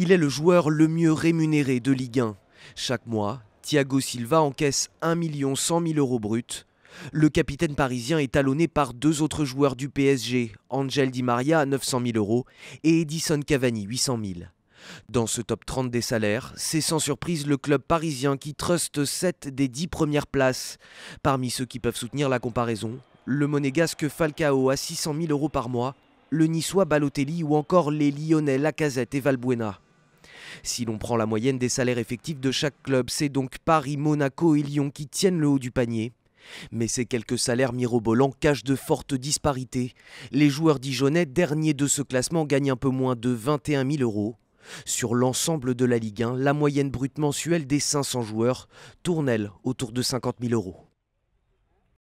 Il est le joueur le mieux rémunéré de Ligue 1. Chaque mois, Thiago Silva encaisse 1 100 000 euros bruts. Le capitaine parisien est talonné par deux autres joueurs du PSG, Angel Di Maria à 900 000 euros et Edison Cavani 800 000. Dans ce top 30 des salaires, c'est sans surprise le club parisien qui truste 7 des 10 premières places. Parmi ceux qui peuvent soutenir la comparaison, le monégasque Falcao à 600 000 euros par mois, le niçois Balotelli ou encore les lyonnais Lacazette et Valbuena. Si l'on prend la moyenne des salaires effectifs de chaque club, c'est donc Paris, Monaco et Lyon qui tiennent le haut du panier. Mais ces quelques salaires mirobolants cachent de fortes disparités. Les joueurs dijonnais, derniers de ce classement, gagnent un peu moins de 21 000 euros. Sur l'ensemble de la Ligue 1, la moyenne brute mensuelle des 500 joueurs tournelle autour de 50 000 euros.